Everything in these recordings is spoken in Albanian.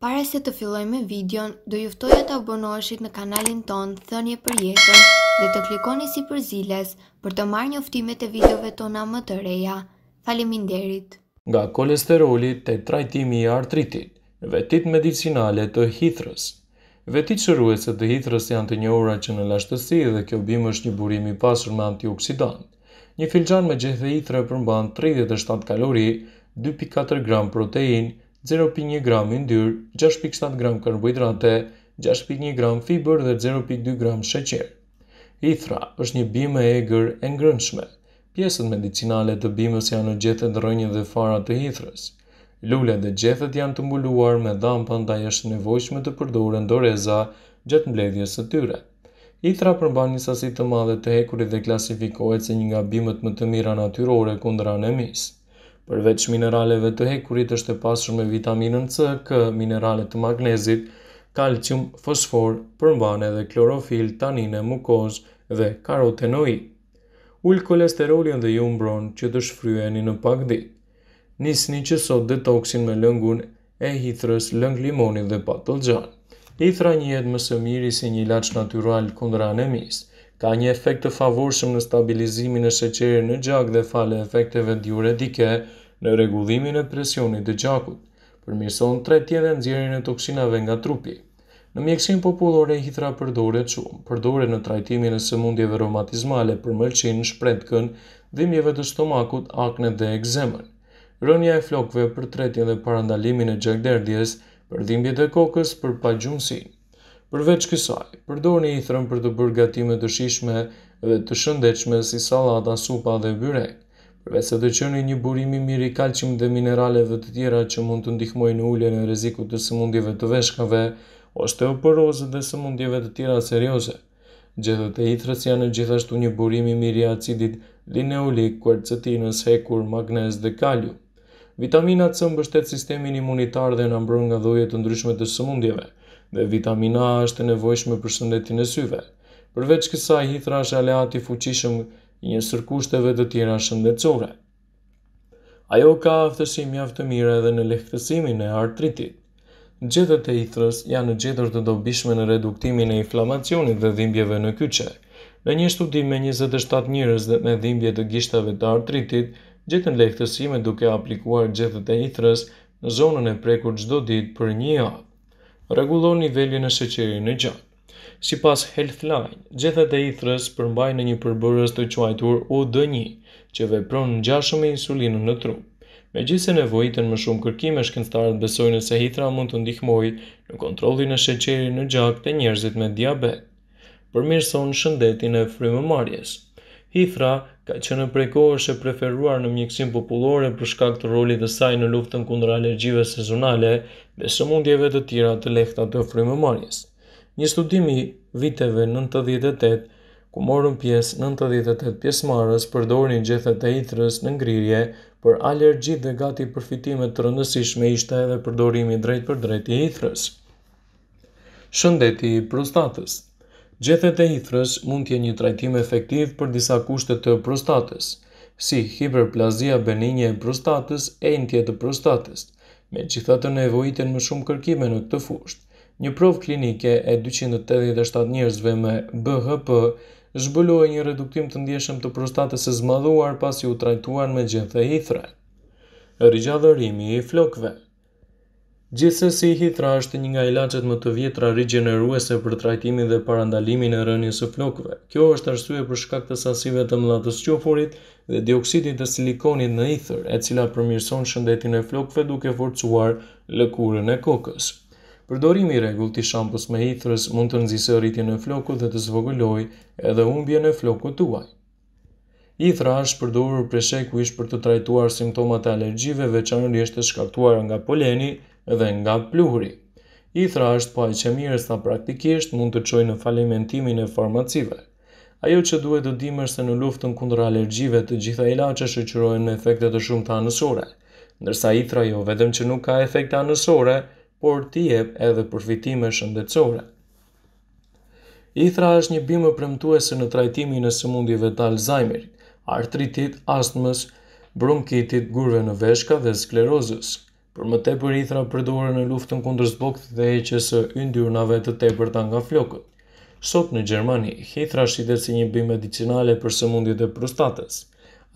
Pare se të filloj me videon, do juftoj e të abonoshit në kanalin ton, thënje për jetën dhe të klikoni si për ziles për të marrë një uftimet e videove tona më të reja. Falimin derit! Nga kolesterolit të trajtimi i artritit, vetit medicinale të hithrës. Vetit shëruet se të hithrës janë të njohura që në lashtësi dhe kjo bimë është një burimi pasur me antioksidant. Një filxan me gjithë e hithrë përmban 37 kalori, 2.4 gram protein, 0.1 gram yndyr, 6.7 gram karbohidrate, 6.1 gram fiber dhe 0.2 gram sheqer. Ithra është një bimë e egër e ngrënshme. Pjesët medicinale të bimës janë në gjethet në rënjë dhe fara të hithrës. Lule dhe gjethet janë të mbuluar me dampën nda jeshtë nevojshme të përdore doreza gjëtë mbledhjes të tyre. Ithra përmban një sasit të madhe të hekurit dhe klasifikohet se një nga bimët më të mira natyrore kundra në misë. Përveç mineraleve të hekurit është e pasur me vitaminën C, K, mineralet të magnezit, kalcium, fosfor, përmbane dhe klorofil, tanine, mukoz dhe karotenoi. Ullë kolesterolin dhe ju mbron që të shfryeni në pak dit. Nisni që sot detoksin me lëngun e hithrës lëng limonit dhe patëll gjanë. Hithra njëhet më së miri si një lach natural kundra anemis. Ka një efekt të favorshëm në stabilizimin e sheqerit në gjak dhe fale efekteve diuretike, në regullimin e presionit të gjakut, përmirëson të dhe nëzjerin e toksinave nga trupi. Në mjekësin populore, hitra përdore shumë, përdore në trajtimin e sëmundjeve romatizmale për mëlqin, shpretkën, dhimjeve të stomakut, akne dhe ekzemën. Rënja e flokve për tretjen dhe parandalimin e gjakderdjes, për dhimbje dhe kokës për pagjumësin. Përveç kësaj, përdorni një thërën për të bërgatime të shishme dhe të shëndechme si salata, supa dhe byrek. Përveç të qenë një burim i mirë i kalcium dhe mineraleve të tjera që mund të ndihmojnë në uljen e rrezikut të sëmundjeve të veshkave, osteoporozës dhe sëmundjeve të tjera serioze. Gjethët e hitrës janë gjithashtu një burim i mirë i acidit lineolik, kuercetinës, hekur, magnez dhe kalju. Vitamina C mbështet sistemin imunitar dhe na mbron nga dhujet të ndryshme të sëmundjeve, dhe vitamina A është e nevojshme për shëndetin e syve. Përveç kësaj, hitra është aleati fuqishëm një sërkushteve të tjera shëndetësore. Ajo ka aftësi mjaftë të mire edhe në lehtësimin e artritit. Gjetët e ithrës janë gjethër të dobishme në reduktimin e inflamacionit dhe dhimbjeve në kyqe. Në një studim me 27 njërës dhe me dhimbje të gishtave të artritit, gjithën lehtësime duke aplikuar gjethet e ithrës në zonën e prekur gjdo dit për një atë. Regulon nivelli në shëqeri në gjatë. Si pas Healthline, gjethet e ithrës përmbaj në një përbërës të quajtur dë 1 që vepron në gjashëm e insulinën në trup. Me gjithse nevojitën më shumë kërkime, shkenstarët besojnë se hitra mund të ndihmoj në kontrolin e sheqeri në gjak të njerëzit me diabet. Për shëndetin e frimë marjes. Hitra ka që në preko është e preferuar në mjekësim populore për shkak të roli dhe saj në luftën kundra alergjive sezonale dhe së mundjeve të tjera të lehta të frimë marjes. Një studim i viteve 98, ku morën pjesë 98 pjesëmarrës përdorin gjethet e itrës në ngrirje për alergji dhe gati përfitime të rëndësishme ishte edhe përdorimi drejt për drejt i itrës. Shëndeti i prostatës Gjethet e itrës mund t'je një trajtim efektiv për disa kushtet të prostatës, si hiperplazia beninje e prostatës e në tjetë prostatës, me qithatë të më shumë kërkime në këtë fushtë një prov klinike e 287 njerëzve me BHP zhbuloi një reduktim të ndjeshëm të prostatës së zmadhuar pasi u trajtuan me gjethe hithra. Rigjadhërimi i flokëve. Gjithsesi hithra është një nga ilaçet më të vjetra rigjeneruese për trajtimin dhe parandalimin e rënjës së flokëve. Kjo është arsye për shkak të sasive të mëdha të dhe dioksidit të silikonit në ithër, e cila përmirëson shëndetin e flokëve duke forcuar lëkurën e kokës. Përdorimi i rregullt i shampos me hithrës mund të nxisë rritjen e flokut dhe të zvogëlojë edhe humbjen e flokut tuaj. Hithra është përdorur për shekuj ish për të trajtuar simptomat e alergjive veçanërisht të shkaktuara nga poleni dhe nga pluhuri. Hithra është po aq e mirë sa praktikisht mund të çojë në falimentimin e farmacive. Ajo që duhet të dimë është se në luftën kundër alergjive të gjitha ilaçet shoqërohen me efekte të shumta anësore, ndërsa hithra jo vetëm që nuk ka efekte anësore, por t'i jep edhe përfitime shëndetësore. Ithra është një bimë premtuese në trajtimi në sëmundjeve të Alzheimer, artritit, astmës, bronkitit, gurve në veshka dhe sklerozës. Për më tepër, Ithra përdore në luftën kundër zbokt dhe e që së yndyrnave të tepër të nga flokët. Sot në Gjermani, Hithra shqitet si një bimë medicinale për sëmundjit e prostatës.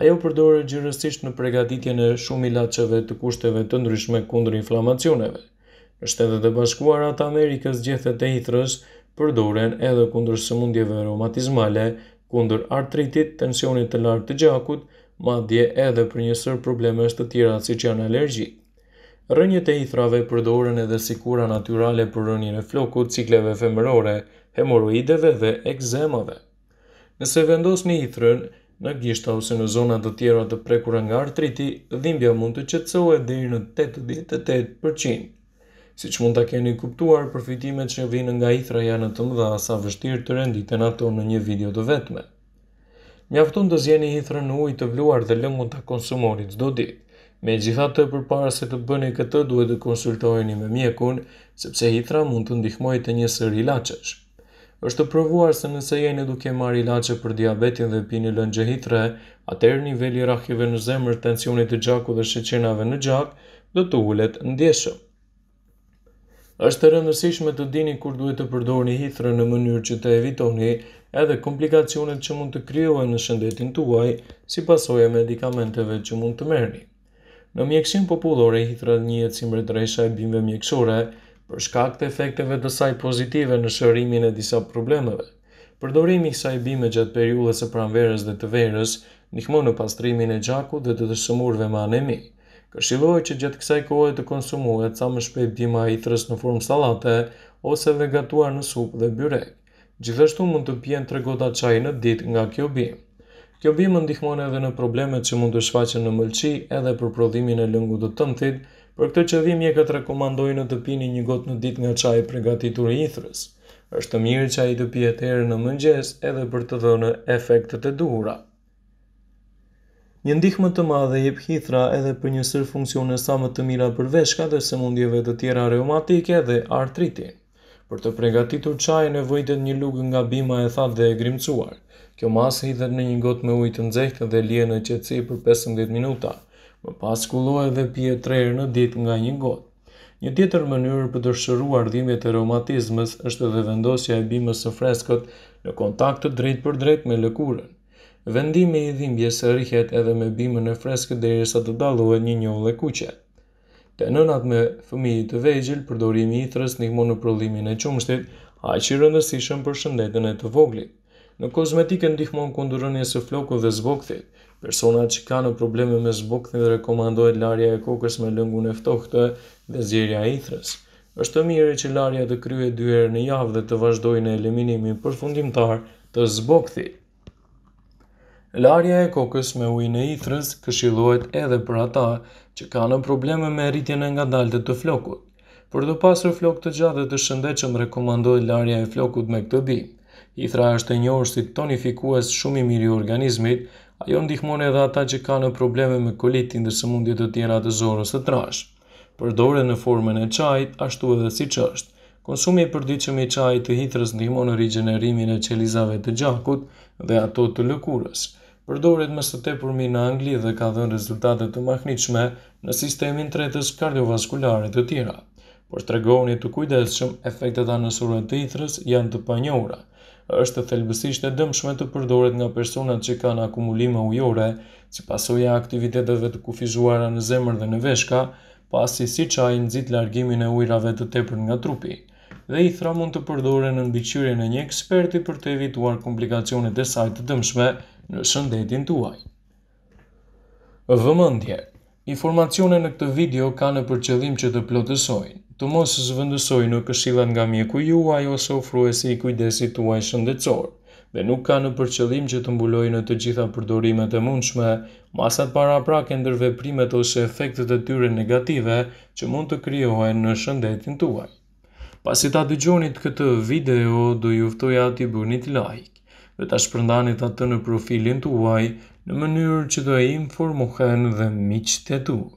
Ajo përdore gjërësisht në pregatitje në shumë ilaceve të kushteve të ndryshme kundër inflamacioneve. Shtetet e Bashkuara të Amerikës gjethet e hitrës përdoren edhe kundër sëmundjeve reumatizmale, kundër artritit, tensionit të lartë të gjakut, madje edhe për njësër problemës të tjera si që janë alergji. Rënjët e ithrave përdoren edhe si kura natyrale për rënjën e flokut, cikleve femërore, hemoroideve dhe ekzemave. Nëse vendos një hithrën në gjishta ose në zonat të tjera të prekura nga artriti, dhimbja mund të qëtësohet dhe në 88%. Si që mund të keni kuptuar, përfitimet që vinë nga ithra janë të mëdha asa vështirë të renditen ato në një video të vetme. Një të zjeni ithra në ujtë të vluar dhe lëngu të konsumorit zdo di. Me gjitha të për se të bëni këtë duhet të konsultojni me mjekun, sepse ithra mund të ndihmoj të një sër ilaches. Êshtë të provuar se nëse jeni duke marë ilaqe për diabetin dhe pini lëngje hitre, atër një veli rakjeve në zemër tensionit të gjaku dhe shqeqenave në gjak, dhe të ullet ndjeshëm është të rëndësishme të dini kur duhet të përdorni hithrë në mënyrë që të evitoni edhe komplikacionet që mund të kryojnë në shëndetin tuaj si pasoje medikamenteve që mund të merni. Në mjekësim populore, hithrat njët si mbretresha e bimve mjekësore, për shkak të efekteve të saj pozitive në shërimin e disa problemeve. Përdorimi kësa i bime gjatë periullës e pranverës dhe të verës, njëkmo në pastrimin e gjaku dhe të të shëmurve ma anemi. Këshilohet që gjatë kësaj kohë të konsumohet sa më shpejt dima e itrës në formë salate ose dhe gatuar në supë dhe byrek. Gjithashtu mund të pjenë tre gota çaji në ditë nga kjo bimë. Kjo bimë ndihmon edhe në problemet që mund të shfaqen në mëlçi edhe për prodhimin e lëngut të tëmthit, për këtë që je këtë rekomandojnë të pini një gotë në ditë nga çaji i përgatitur i ithrës. Është mirë çaji të pihet herë në mëngjes edhe për të dhënë efektet e duhura. Një ndihmë të madhe jep hithra edhe për një sër funksione sa më të mira për veshka dhe sëmundjeve të tjera reumatike dhe artriti. Për të pregatitur qaj e nevojtet një lugë nga bima e thatë dhe e grimcuar. Kjo mas hithet në një gotë me ujtë nëzhehtë dhe lije në qetësi për 15 minuta. Më pas kulloj dhe pje trejrë në ditë nga një gotë. Një tjetër mënyrë për të shëruar ardhimit e reumatizmës është edhe vendosja e bimës së freskët në kontakt të drejt për drejt me lëkurën vendimi i dhimbjes rrihet edhe me bimën e freskët derisa të dallohet një njollë kuqe. Te nënat me fëmijë të vegjël, përdorimi i thrës ndihmon në prodhimin e qumshtit, aq i rëndësishëm për shëndetin e të voglit. Në kozmetikë ndihmon kundër rënies së flokëve dhe zbokthit. Personat që kanë probleme me zbokthin dhe rekomandohet larja e kokës me lëngun e ftohtë dhe zgjerja e ithrës. Është mirë që larja të kryhet dy herë në javë dhe të vazhdojë në eliminimin përfundimtar të zbokthit. Larja e kokës me ujnë e ithrës këshillohet edhe për ata që kanë probleme me rritjen e ngadalte të flokut. Për të pasur flokë të gjatë dhe të shëndetshëm rekomandohet larja e flokut me këtë bimë. Ithra është e njohur si tonifikues shumë i mirë i organizmit, ajo ndihmon edhe ata që kanë probleme me kolitin dhe sëmundjet të tjera të zorës së trash. Përdore në formën e çajit ashtu edhe siç është. Konsumi i përditshëm i çajit të ithrës ndihmon në rigjenerimin e qelizave të gjakut dhe ato të lëkurës përdoret më së tepërmi në Angli dhe ka dhënë rezultate të mahnitshme në sistemin tretës kardiovaskularit të tjera. Por regoni të kujdesshëm, efektet anësore të ithrës janë të panjohura. Është thelbësisht e dëmshme të përdoret nga personat që kanë akumulime ujore, si pasojë aktiviteteve të kufizuara në zemër dhe në veshka, pasi si çaj nxit largimin e ujrave të tepërt nga trupi dhe i thra mund të përdore në nëmbiqyre në një eksperti për të evituar komplikacionet e sajtë dëmshme, në shëndetin tuaj. Vëmëndje Informacione në këtë video ka në përqëllim që të plotësojnë, të mos zvëndësojnë në këshillat nga mjeku juaj ose ofruesi i kujdesit tuaj shëndetësor, dhe nuk ka në përqëllim që të mbulojnë të gjitha përdorimet e mundshme, masat para prake ndërve primet ose efektet e tyre negative që mund të kryohen në shëndetin tuaj. Pasi ta dëgjonit këtë video, do juftoj ati bërnit like dhe ta shpërndanit atë në profilin të uaj në mënyrë që do e informohen dhe miqë të duë.